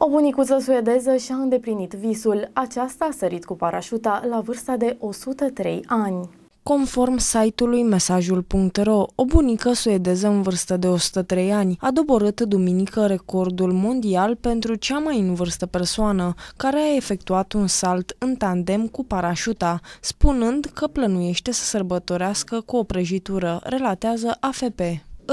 O bunicuță suedeză și-a îndeplinit visul. Aceasta a sărit cu parașuta la vârsta de 103 ani. Conform site-ului mesajul.ro, o bunică suedeză în vârstă de 103 ani a doborât duminică recordul mondial pentru cea mai în vârstă persoană, care a efectuat un salt în tandem cu parașuta, spunând că plănuiește să sărbătorească cu o prăjitură, relatează AFP.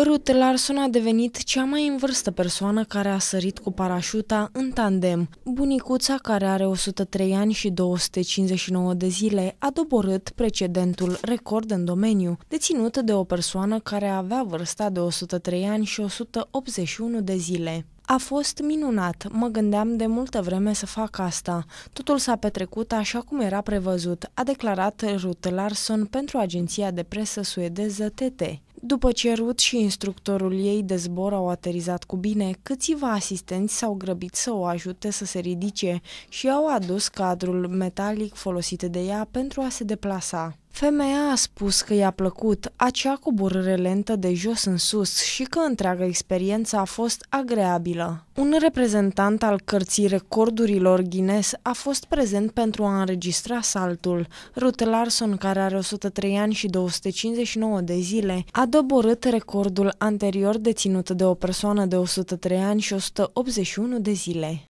Ruth Larson a devenit cea mai în vârstă persoană care a sărit cu parașuta în tandem. Bunicuța, care are 103 ani și 259 de zile, a doborât precedentul record în domeniu, deținut de o persoană care avea vârsta de 103 ani și 181 de zile. A fost minunat, mă gândeam de multă vreme să fac asta. Totul s-a petrecut așa cum era prevăzut, a declarat Ruth Larson pentru agenția de presă suedeză TT. După ce Ruth și instructorul ei de zbor au aterizat cu bine, câțiva asistenți s-au grăbit să o ajute să se ridice și au adus cadrul metalic folosit de ea pentru a se deplasa. Femeia a spus că i-a plăcut acea coborâre lentă de jos în sus și că întreaga experiență a fost agreabilă. Un reprezentant al cărții recordurilor Guinness a fost prezent pentru a înregistra saltul. Ruth Larson, care are 103 ani și 259 de zile, a doborât recordul anterior deținut de o persoană de 103 ani și 181 de zile.